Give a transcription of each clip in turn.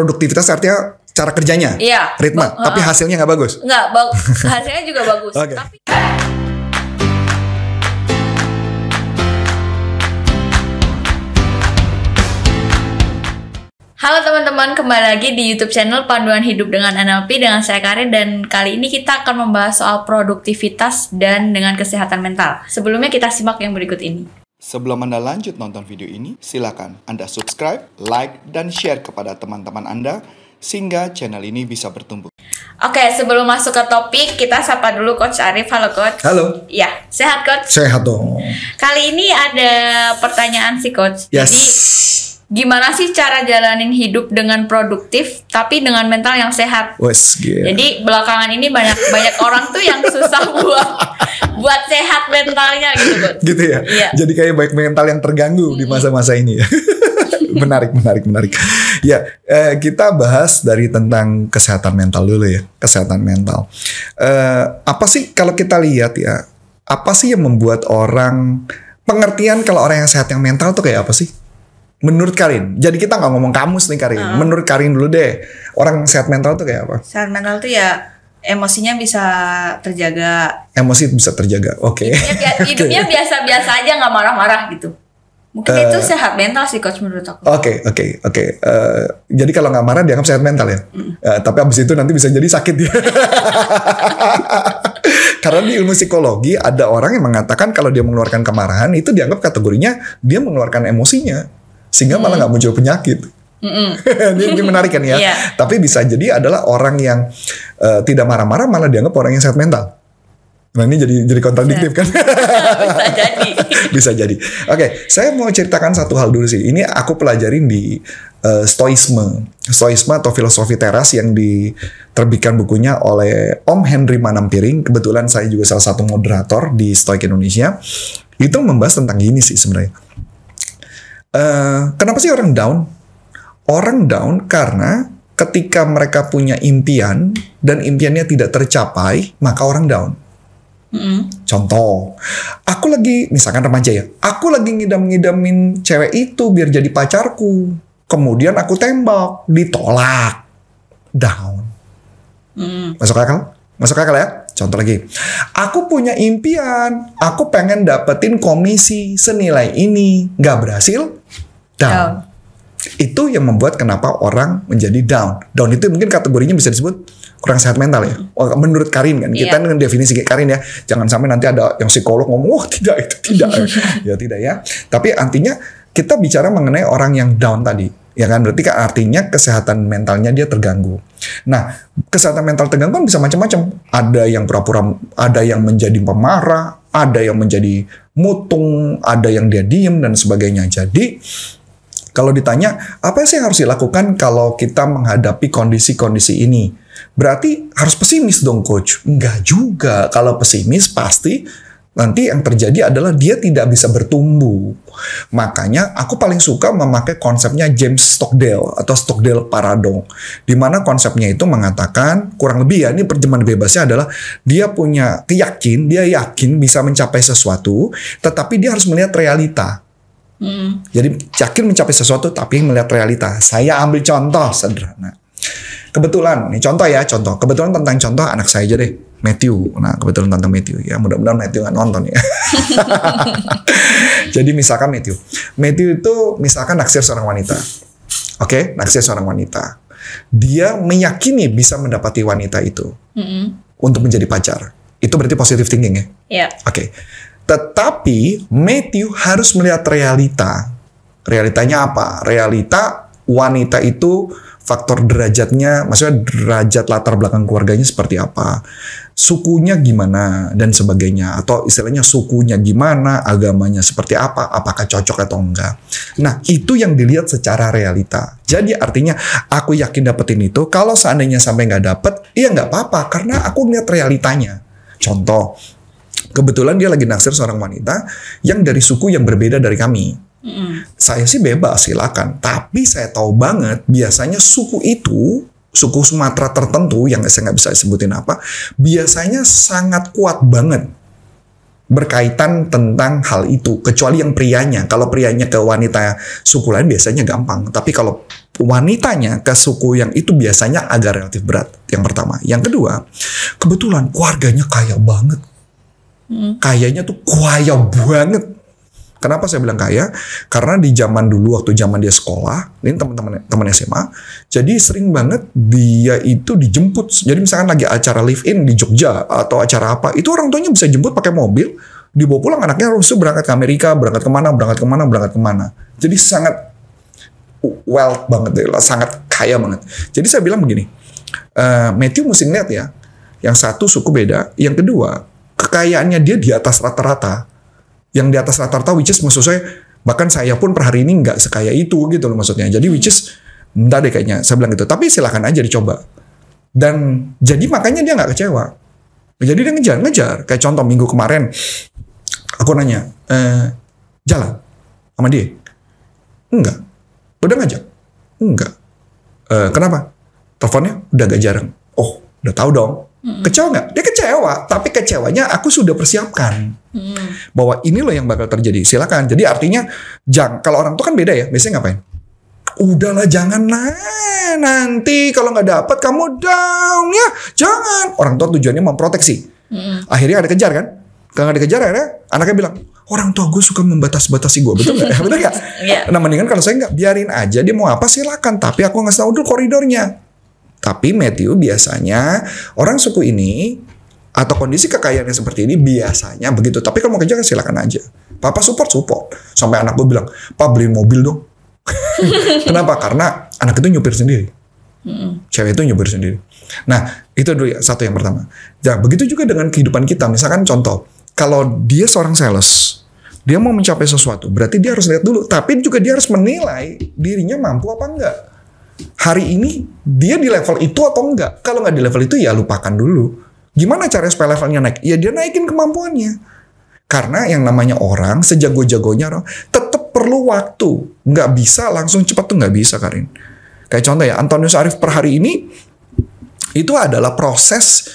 produktivitas artinya cara kerjanya, iya. ritme, tapi hasilnya nggak bagus. Nggak, ba hasilnya juga bagus. okay. Tapi Halo teman-teman, kembali lagi di YouTube channel Panduan Hidup dengan NLP dengan saya Karin dan kali ini kita akan membahas soal produktivitas dan dengan kesehatan mental. Sebelumnya kita simak yang berikut ini. Sebelum Anda lanjut nonton video ini, silakan Anda subscribe, like, dan share kepada teman-teman Anda sehingga channel ini bisa bertumbuh. Oke, sebelum masuk ke topik, kita sapa dulu Coach Arif. Halo Coach. Halo. Ya, sehat Coach? Sehat dong. Kali ini ada pertanyaan sih Coach. Yes. Jadi gimana sih cara jalanin hidup dengan produktif tapi dengan mental yang sehat. Wes, yeah. Jadi belakangan ini banyak banyak orang tuh yang susah buat buat sehat mentalnya gitu, Gitu ya. Yeah. Jadi kayak baik mental yang terganggu mm -hmm. di masa-masa ini ya. menarik, menarik, menarik. Ya, eh, kita bahas dari tentang kesehatan mental dulu ya, kesehatan mental. Eh, apa sih kalau kita lihat ya, apa sih yang membuat orang pengertian kalau orang yang sehat yang mental tuh kayak apa sih? Menurut Karin, jadi kita nggak ngomong kamu nih Karin. Uh. Menurut Karin dulu deh, orang sehat mental tuh kayak apa? Sehat mental tuh ya emosinya bisa terjaga. Emosi bisa terjaga, oke. Okay. Hidupnya, biasa-biasa aja nggak marah-marah gitu. Mungkin uh, itu sehat mental sih coach menurut aku. Oke okay, oke okay, oke. Okay. Uh, eh, jadi kalau nggak marah dianggap sehat mental ya. Mm. Uh, tapi abis itu nanti bisa jadi sakit ya. Karena di ilmu psikologi ada orang yang mengatakan kalau dia mengeluarkan kemarahan itu dianggap kategorinya dia mengeluarkan emosinya sehingga mm. malah hmm. nggak muncul penyakit. Mm -mm. ini, menarik kan ya. yeah. Tapi bisa jadi adalah orang yang uh, tidak marah-marah malah dianggap orang yang sehat mental. Nah ini jadi jadi kontradiktif kan? Iya. bisa jadi. bisa jadi. Oke, okay, saya mau ceritakan satu hal dulu sih. Ini aku pelajarin di uh, Stoisme, Stoisme atau filosofi teras yang diterbitkan bukunya oleh Om Henry Manampiring. Kebetulan saya juga salah satu moderator di Stoik Indonesia. Itu membahas tentang ini sih sebenarnya Uh, kenapa sih orang down? Orang down karena ketika mereka punya impian dan impiannya tidak tercapai, maka orang down. mm Contoh, aku lagi misalkan remaja ya, aku lagi ngidam-ngidamin cewek itu biar jadi pacarku. Kemudian aku tembak, ditolak, down. Mm-hmm. Masuk akal? Masuk akal ya? Contoh lagi, aku punya impian, aku pengen dapetin komisi senilai ini, nggak berhasil, down. down. Itu yang membuat kenapa orang menjadi down. Down itu mungkin kategorinya bisa disebut kurang sehat mental ya. Oh, menurut Karin kan, kita yeah. dengan definisi kayak Karin ya, jangan sampai nanti ada yang psikolog ngomong, oh tidak itu tidak, ya tidak ya. Tapi artinya kita bicara mengenai orang yang down tadi, ya kan berarti kan artinya kesehatan mentalnya dia terganggu. Nah, kesehatan mental terganggu kan bisa macam-macam. Ada yang pura-pura, ada yang menjadi pemarah, ada yang menjadi mutung, ada yang dia diem dan sebagainya. Jadi kalau ditanya, apa sih yang harus dilakukan kalau kita menghadapi kondisi-kondisi ini? Berarti harus pesimis dong coach? Enggak juga. Kalau pesimis pasti nanti yang terjadi adalah dia tidak bisa bertumbuh. Makanya aku paling suka memakai konsepnya James Stockdale atau Stockdale Paradox. Di mana konsepnya itu mengatakan kurang lebih ya ini perjemahan bebasnya adalah dia punya keyakin, dia yakin bisa mencapai sesuatu, tetapi dia harus melihat realita. Hmm. Jadi yakin mencapai sesuatu tapi melihat realita. Saya ambil contoh sederhana. Kebetulan, ini contoh ya, contoh. Kebetulan tentang contoh anak saya aja deh, Matthew. Nah, kebetulan tentang Matthew ya. Mudah-mudahan Matthew nggak nonton ya. Jadi misalkan Matthew. Matthew itu misalkan naksir seorang wanita. Oke, okay? naksir seorang wanita. Dia meyakini bisa mendapati wanita itu -hmm. untuk menjadi pacar. Itu berarti positive thinking ya. Yeah. Oke. Okay tetapi Matthew harus melihat realita. Realitanya apa? Realita wanita itu faktor derajatnya, maksudnya derajat latar belakang keluarganya seperti apa, sukunya gimana dan sebagainya, atau istilahnya sukunya gimana, agamanya seperti apa, apakah cocok atau enggak. Nah itu yang dilihat secara realita. Jadi artinya aku yakin dapetin itu. Kalau seandainya sampai nggak dapet, ya nggak apa-apa karena aku ngeliat realitanya. Contoh, Kebetulan dia lagi naksir seorang wanita yang dari suku yang berbeda dari kami. Mm. Saya sih bebas silakan, tapi saya tahu banget biasanya suku itu suku Sumatera tertentu yang saya nggak bisa sebutin apa, biasanya sangat kuat banget berkaitan tentang hal itu kecuali yang prianya kalau prianya ke wanita suku lain biasanya gampang tapi kalau wanitanya ke suku yang itu biasanya agak relatif berat yang pertama yang kedua kebetulan keluarganya kaya banget hmm. kayanya tuh kaya banget. Kenapa saya bilang kaya? Karena di zaman dulu waktu zaman dia sekolah, ini teman-teman teman SMA, jadi sering banget dia itu dijemput. Jadi misalkan lagi acara live in di Jogja atau acara apa, itu orang tuanya bisa jemput pakai mobil, dibawa pulang anaknya harus berangkat ke Amerika, berangkat kemana, berangkat kemana, berangkat kemana. Jadi sangat wealth banget, sangat kaya banget. Jadi saya bilang begini, uh, Matthew mesti ngeliat ya, yang satu suku beda, yang kedua kekayaannya dia di atas rata-rata. Yang di atas rata-rata which is maksud saya bahkan saya pun per hari ini nggak sekaya itu gitu loh maksudnya. Jadi which is entah deh kayaknya saya bilang gitu. Tapi silahkan aja dicoba. Dan jadi makanya dia nggak kecewa. Jadi dia ngejar-ngejar. Kayak contoh minggu kemarin aku nanya, e, jalan sama dia? Enggak. Udah ngajak? Enggak. E, kenapa? Teleponnya udah gak jarang. Oh, udah tahu dong. Mm-hmm. Kecewa nggak? Dia kecewa, tapi kecewanya aku sudah persiapkan mm-hmm. bahwa ini loh yang bakal terjadi. Silakan. Jadi artinya, jang kalau orang tuh kan beda ya. Biasanya ngapain? Udahlah jangan nah, nanti kalau nggak dapat kamu down ya jangan. Orang tua tujuannya memproteksi. hmm Akhirnya ada kejar kan? Kalau nggak dikejar akhirnya anaknya bilang orang tua gue suka membatas-batasi gue betul nggak? betul nggak? yeah. Nah mendingan kalau saya nggak biarin aja dia mau apa silakan tapi aku nggak tahu dulu koridornya. Tapi Matthew biasanya orang suku ini atau kondisi kekayaannya seperti ini biasanya begitu. Tapi kalau mau kerja kan silakan aja. Papa support support. Sampai anak gue bilang, Pak beli mobil dong." Kenapa? Karena anak itu nyupir sendiri. Hmm. Cewek itu nyupir sendiri. Nah, itu dulu satu yang pertama. Ya, begitu juga dengan kehidupan kita. Misalkan contoh, kalau dia seorang sales, dia mau mencapai sesuatu, berarti dia harus lihat dulu. Tapi juga dia harus menilai dirinya mampu apa enggak hari ini dia di level itu atau enggak. Kalau nggak di level itu ya lupakan dulu. Gimana caranya supaya levelnya naik? Ya dia naikin kemampuannya. Karena yang namanya orang, sejago-jagonya orang, tetap perlu waktu. Nggak bisa langsung cepat tuh nggak bisa Karin. Kayak contoh ya, Antonius Arif per hari ini, itu adalah proses,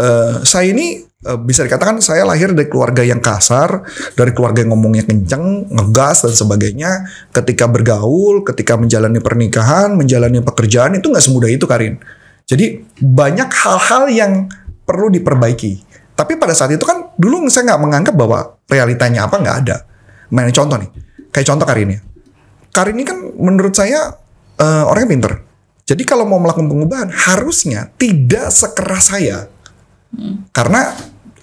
uh, saya ini Eh, bisa dikatakan saya lahir dari keluarga yang kasar, dari keluarga yang ngomongnya kenceng, ngegas dan sebagainya. Ketika bergaul, ketika menjalani pernikahan, menjalani pekerjaan itu nggak semudah itu Karin. Jadi banyak hal-hal yang perlu diperbaiki. Tapi pada saat itu kan dulu saya nggak menganggap bahwa realitanya apa nggak ada. Main nah, contoh nih, kayak contoh Karin ya. Karin ini kan menurut saya uh, orangnya pinter. Jadi kalau mau melakukan pengubahan harusnya tidak sekeras saya karena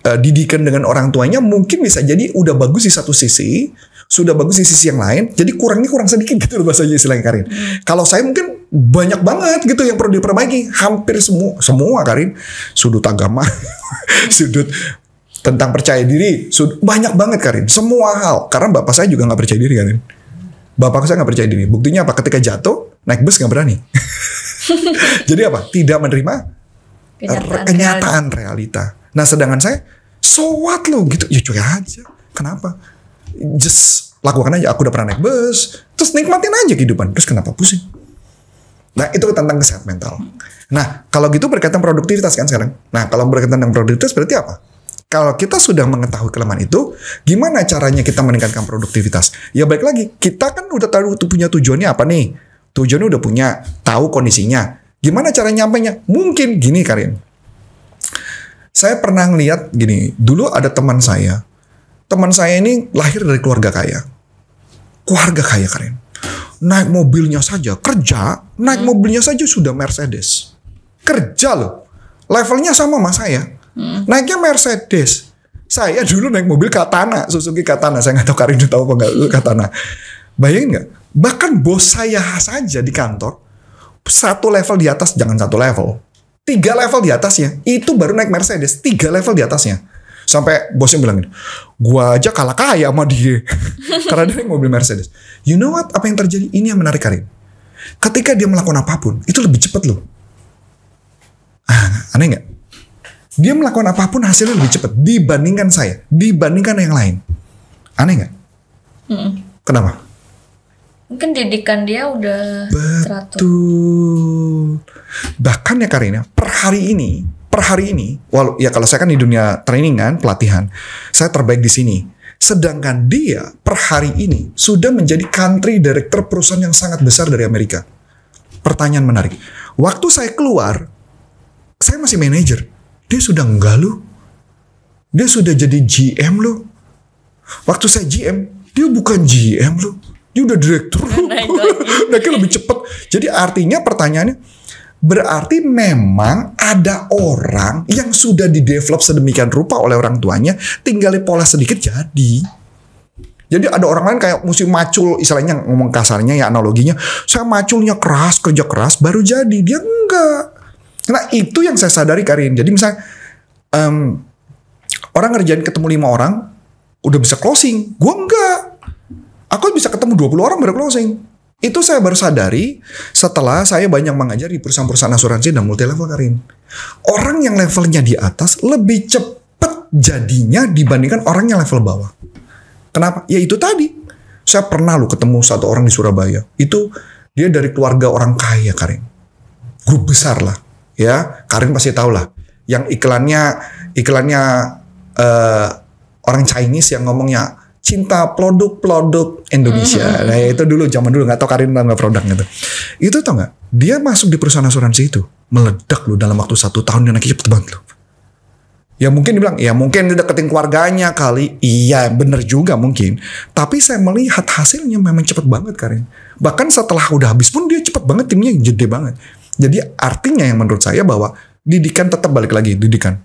uh, didikan dengan orang tuanya mungkin bisa jadi udah bagus di satu sisi, sudah bagus di sisi yang lain, jadi kurangnya kurang sedikit gitu loh bahasanya istilahnya Karin. Hmm. Kalau saya mungkin banyak banget gitu yang perlu diperbaiki, hampir semua semua Karin, sudut agama, sudut tentang percaya diri, sudut, banyak banget Karin, semua hal. Karena bapak saya juga nggak percaya diri Karin. Bapak saya nggak percaya diri. Buktinya apa? Ketika jatuh, naik bus nggak berani. jadi apa? Tidak menerima kenyataan, kenyataan realita. realita. Nah sedangkan saya so what lo gitu ya cuy aja kenapa just lakukan aja aku udah pernah naik bus terus nikmatin aja kehidupan terus kenapa pusing nah itu tentang kesehatan mental nah kalau gitu berkaitan produktivitas kan sekarang nah kalau berkaitan dengan produktivitas berarti apa kalau kita sudah mengetahui kelemahan itu, gimana caranya kita meningkatkan produktivitas? Ya baik lagi, kita kan udah tahu punya tujuannya apa nih? Tujuannya udah punya, tahu kondisinya. Gimana cara nyampainya? Mungkin gini Karin. Saya pernah ngeliat gini, dulu ada teman saya. Teman saya ini lahir dari keluarga kaya. Keluarga kaya Karin. Naik mobilnya saja, kerja, naik hmm. mobilnya saja sudah Mercedes. Kerja loh. Levelnya sama sama saya. Hmm. Naiknya Mercedes. Saya dulu naik mobil Katana, Suzuki Katana. Saya nggak tahu Karin tahu apa nggak Katana. Bayangin nggak? Bahkan bos saya saja di kantor satu level di atas, jangan satu level. Tiga level di atasnya, itu baru naik Mercedes. Tiga level di atasnya. Sampai bosnya bilang gini, gua aja kalah kaya sama dia. Karena dia mau beli Mercedes. You know what? Apa yang terjadi? Ini yang menarik Karin. Ketika dia melakukan apapun, itu lebih cepat loh. Ah, aneh nggak? Dia melakukan apapun hasilnya lebih cepat dibandingkan saya, dibandingkan yang lain. Aneh nggak? Mm. Kenapa? mungkin didikan dia udah betul 100. bahkan ya Karina per hari ini per hari ini walau ya kalau saya kan di dunia training kan pelatihan saya terbaik di sini sedangkan dia per hari ini sudah menjadi country director perusahaan yang sangat besar dari Amerika pertanyaan menarik waktu saya keluar saya masih manager dia sudah enggak lu dia sudah jadi GM lu. waktu saya GM dia bukan GM loh dia udah direktur naik naiknya lebih cepet. jadi artinya pertanyaannya berarti memang ada orang yang sudah didevelop sedemikian rupa oleh orang tuanya tinggal pola sedikit jadi jadi ada orang lain kayak musim macul istilahnya ngomong kasarnya ya analoginya saya maculnya keras kerja keras baru jadi dia enggak. Nah itu yang saya sadari Karin. Jadi misalnya um, orang ngerjain ketemu lima orang udah bisa closing, gua enggak. Aku bisa ketemu 20 orang baru closing. Itu saya baru sadari setelah saya banyak mengajar di perusahaan-perusahaan asuransi dan multi level Karin. Orang yang levelnya di atas lebih cepat jadinya dibandingkan orang yang level bawah. Kenapa? Ya itu tadi. Saya pernah lu ketemu satu orang di Surabaya. Itu dia dari keluarga orang kaya Karin. Grup besar lah. Ya, Karin pasti tau lah. Yang iklannya iklannya uh, orang Chinese yang ngomongnya cinta produk-produk Indonesia. Mm-hmm. Nah itu dulu zaman dulu nggak tau Karin nama nggak produknya tuh. Gitu. Itu tau nggak? Dia masuk di perusahaan asuransi itu meledak loh dalam waktu satu tahun dan naiknya cepet banget loh. Ya mungkin dibilang ya mungkin dia deketin keluarganya kali. Iya bener juga mungkin. Tapi saya melihat hasilnya memang cepet banget Karin. Bahkan setelah udah habis pun dia cepet banget timnya gede banget. Jadi artinya yang menurut saya bahwa didikan tetap balik lagi didikan.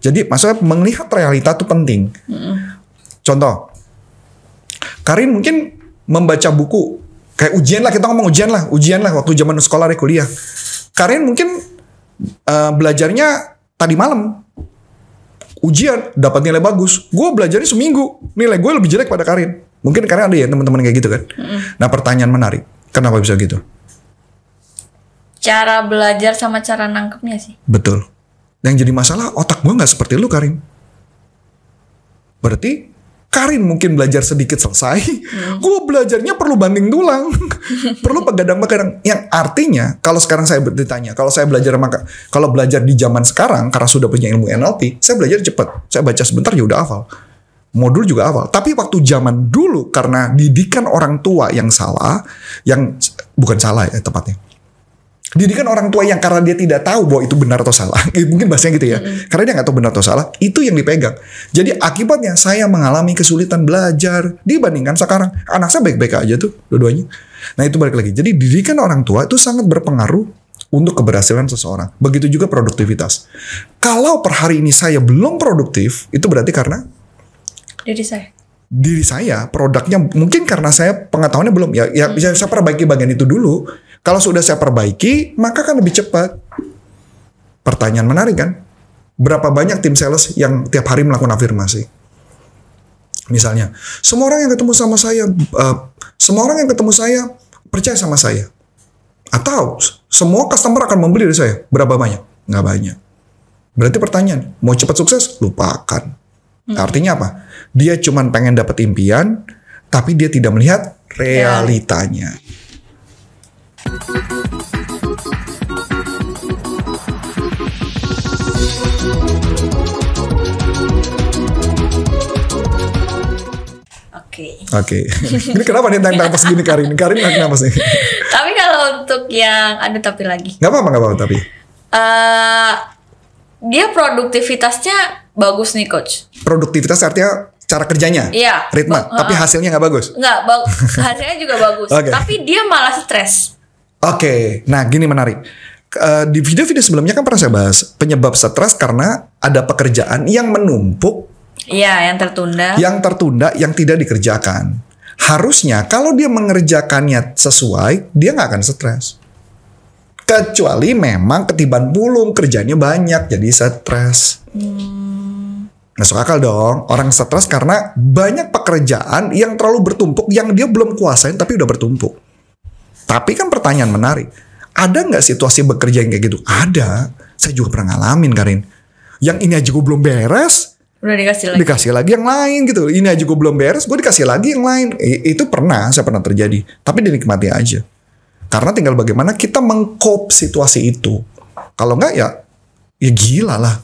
Jadi maksudnya melihat realita itu penting. Mm -hmm Contoh, Karin mungkin membaca buku kayak ujian lah kita ngomong ujian lah, ujian lah waktu zaman sekolah dan kuliah. Karin mungkin uh, belajarnya tadi malam. Ujian dapat nilai bagus. Gue belajarnya seminggu, nilai gue lebih jelek pada Karin. Mungkin karena ada ya teman-teman kayak gitu kan. mm Nah pertanyaan menarik, kenapa bisa gitu? Cara belajar sama cara nangkepnya sih. Betul. Yang jadi masalah otak gue nggak seperti lu Karin. Berarti Karin mungkin belajar sedikit selesai, hmm. gue belajarnya perlu banding tulang, perlu pegadang-pegadang. Yang artinya kalau sekarang saya bertanya, kalau saya belajar maka kalau belajar di zaman sekarang karena sudah punya ilmu NLP, saya belajar cepat, saya baca sebentar ya udah hafal, modul juga awal. Tapi waktu zaman dulu karena didikan orang tua yang salah, yang bukan salah ya tepatnya, Didikan orang tua yang karena dia tidak tahu bahwa itu benar atau salah, mungkin bahasanya gitu ya, hmm. karena dia nggak tahu benar atau salah, itu yang dipegang. Jadi akibatnya saya mengalami kesulitan belajar dibandingkan sekarang anak saya baik-baik aja tuh dua-duanya. Nah itu balik lagi. Jadi didikan orang tua itu sangat berpengaruh untuk keberhasilan seseorang. Begitu juga produktivitas. Kalau per hari ini saya belum produktif, itu berarti karena diri saya. Diri saya, produknya mungkin karena saya pengetahuannya belum ya, ya hmm. saya perbaiki bagian itu dulu. Kalau sudah saya perbaiki, maka akan lebih cepat. Pertanyaan menarik kan? Berapa banyak tim sales yang tiap hari melakukan afirmasi? Misalnya, semua orang yang ketemu sama saya, uh, semua orang yang ketemu saya percaya sama saya. Atau semua customer akan membeli dari saya. Berapa banyak? Nggak banyak. Berarti pertanyaan, mau cepat sukses? Lupakan. Hmm. Artinya apa? Dia cuma pengen dapat impian, tapi dia tidak melihat realitanya. Yeah. Oke. Okay. Oke. Okay. ini kenapa nih tentang pas gini Karin? Karin kenapa sih? tapi kalau untuk yang ada tapi lagi. Gak apa-apa, gak apa-apa tapi. Uh, dia produktivitasnya bagus nih coach. Produktivitas artinya cara kerjanya, iya, ritme, uh, tapi eh. hasilnya nggak bagus. Nggak, ba hasilnya juga bagus, okay. tapi dia malah stres. Oke, okay. nah gini menarik. Uh, di video-video sebelumnya kan pernah saya bahas penyebab stres karena ada pekerjaan yang menumpuk Iya, yang tertunda. Yang tertunda, yang tidak dikerjakan. Harusnya kalau dia mengerjakannya sesuai, dia nggak akan stres. Kecuali memang ketiban pulung kerjanya banyak jadi stres. Hmm. Masuk akal dong. Orang stres karena banyak pekerjaan yang terlalu bertumpuk yang dia belum kuasain tapi udah bertumpuk. Tapi kan pertanyaan menarik. Ada nggak situasi bekerja yang kayak gitu? Ada. Saya juga pernah ngalamin Karin. Yang ini aja gue belum beres, Udah dikasih lagi. Dikasih lagi yang lain gitu. Ini aja gue belum beres, gue dikasih lagi yang lain. I itu pernah, saya pernah terjadi. Tapi dinikmati aja. Karena tinggal bagaimana kita mengkop situasi itu. Kalau enggak ya, ya gila lah.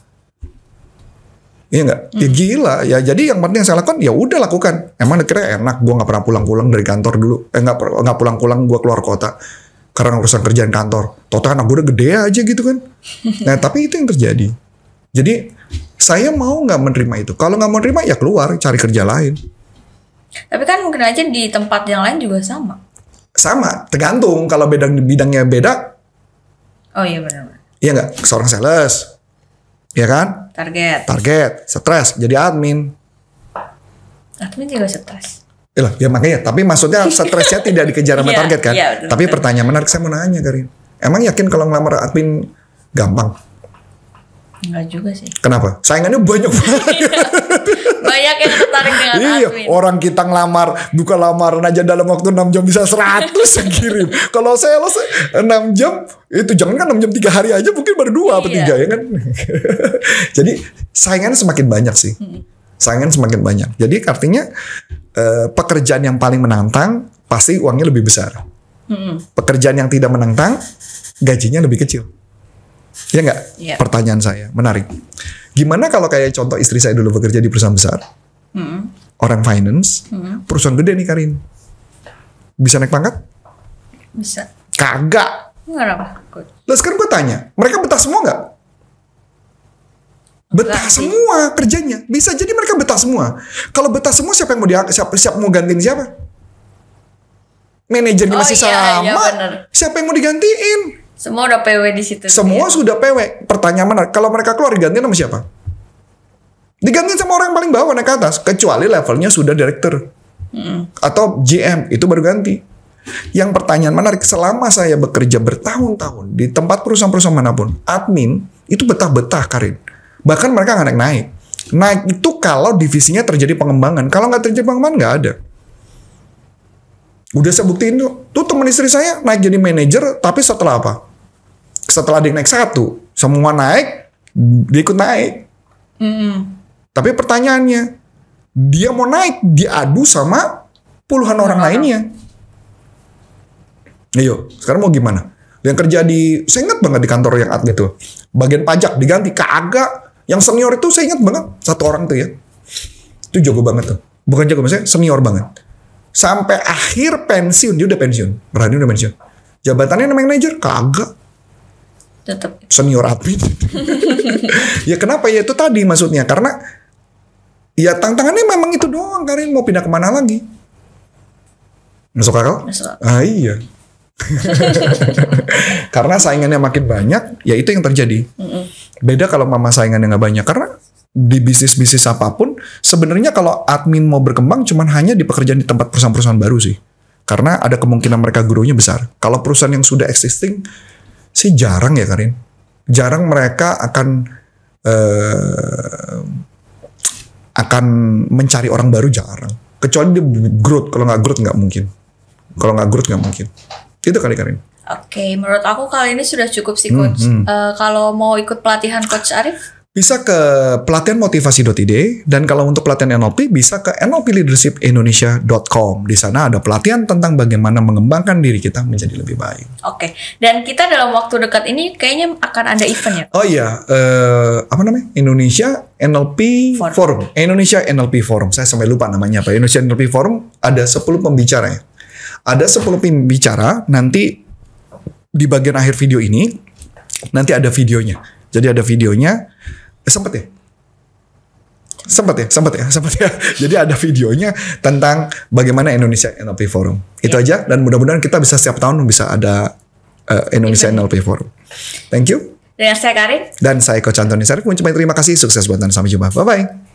Iya enggak? Ya hmm. Ya gila. Ya jadi yang penting yang saya lakukan ya udah lakukan. Emang kira enak gue nggak pernah pulang-pulang dari kantor dulu. Eh nggak nggak pulang-pulang gue keluar kota karena urusan kerjaan kantor. Total anak gue udah gede aja gitu kan. Nah tapi itu yang terjadi. Jadi saya mau nggak menerima itu. Kalau nggak mau menerima ya keluar cari kerja lain. Tapi kan mungkin aja di tempat yang lain juga sama. Sama, tergantung kalau bidang bidangnya beda. Oh iya benar. Iya nggak, seorang sales, ya kan? Target. Target, stres, jadi admin. Admin juga stres. Iya ya makanya. Tapi maksudnya stresnya tidak dikejar sama iya, target kan? Ya, betul, Tapi pertanyaan menarik saya mau nanya Karin. Emang yakin kalau ngelamar admin gampang? Enggak juga sih. Kenapa? Saingannya banyak banget. Iya. banyak yang tertarik dengan iya, admin. Orang kita ngelamar, buka lamaran aja dalam waktu 6 jam bisa 100 yang kirim. Kalau saya lo 6 jam, itu jangan kan 6 jam 3 hari aja mungkin baru 2 atau 3 ya kan. Jadi saingannya semakin banyak sih. Saingan semakin banyak. Jadi artinya eh, pekerjaan yang paling menantang pasti uangnya lebih besar. Pekerjaan yang tidak menantang gajinya lebih kecil. Ya enggak Yeah. Pertanyaan saya menarik. Gimana kalau kayak contoh istri saya dulu bekerja di perusahaan besar, hmm. orang finance, hmm. perusahaan gede nih Karin, bisa naik pangkat? Bisa. Kagak. Lalu sekarang gue tanya, mereka betah semua nggak? Betah Berarti. semua kerjanya. Bisa jadi mereka betah semua. Kalau betah semua siapa yang mau diangkat? siapa, siapa mau gantiin siapa? Manajernya oh, masih iya, iya sama. Iya, siapa yang mau digantiin? Semua udah PW di situ. Semua ya? sudah PW. Pertanyaan mana? Kalau mereka keluar diganti sama siapa? Diganti sama orang yang paling bawah naik ke atas, kecuali levelnya sudah direktur hmm. atau GM itu baru ganti. Yang pertanyaan menarik, selama saya bekerja bertahun-tahun di tempat perusahaan-perusahaan manapun, admin itu betah-betah Karin. Bahkan mereka nggak naik-naik. Naik itu kalau divisinya terjadi pengembangan. Kalau nggak terjadi pengembangan nggak ada. Udah saya buktiin tuh. Tuh teman istri saya naik jadi manajer, tapi setelah apa? setelah dia naik satu, semua naik, dia ikut naik. Mm-hmm. Tapi pertanyaannya, dia mau naik diadu sama puluhan orang mm-hmm. lainnya. Ayo, iya, sekarang mau gimana? Yang kerja di, saya ingat banget di kantor yang at gitu. Bagian pajak diganti, kagak. Yang senior itu saya ingat banget, satu orang tuh ya. Itu jago banget tuh. Bukan jago, maksudnya senior banget. Sampai akhir pensiun, dia udah pensiun. Berani udah pensiun. Jabatannya manajer, kagak tetap senior atlet ya kenapa ya itu tadi maksudnya karena ya tantangannya memang itu doang Karin mau pindah kemana lagi masuk akal masuk ah iya karena saingannya makin banyak ya itu yang terjadi beda kalau mama saingannya nggak banyak karena di bisnis bisnis apapun sebenarnya kalau admin mau berkembang cuman hanya di pekerjaan di tempat perusahaan-perusahaan baru sih karena ada kemungkinan mereka gurunya besar kalau perusahaan yang sudah existing sih jarang ya Karin. Jarang mereka akan eh, akan mencari orang baru jarang. Kecuali di growth, kalau nggak growth nggak mungkin. Kalau nggak growth nggak mungkin. Itu kali Karin. Oke, okay, menurut aku kali ini sudah cukup sih coach. Hmm, hmm. Uh, kalau mau ikut pelatihan coach Arif? bisa ke pelatihan motivasi.id dan kalau untuk pelatihan NLP bisa ke nlpleadershipindonesia.com. Di sana ada pelatihan tentang bagaimana mengembangkan diri kita menjadi lebih baik. Oke, dan kita dalam waktu dekat ini kayaknya akan ada event ya? Oh iya, uh, apa namanya? Indonesia NLP Forum. Forum. Indonesia NLP Forum. Saya sampai lupa namanya apa. Indonesia NLP Forum ada 10 pembicara ya. Ada 10 pembicara nanti di bagian akhir video ini nanti ada videonya. Jadi ada videonya eh, sempet ya sempat ya sempat ya sempat ya jadi ada videonya tentang bagaimana Indonesia NLP Forum itu yeah. aja dan mudah-mudahan kita bisa setiap tahun bisa ada uh, Indonesia yeah. NLP Forum thank you dan saya Karin dan saya Coach Antoni Sarif mencoba terima kasih sukses buat dan sampai jumpa bye bye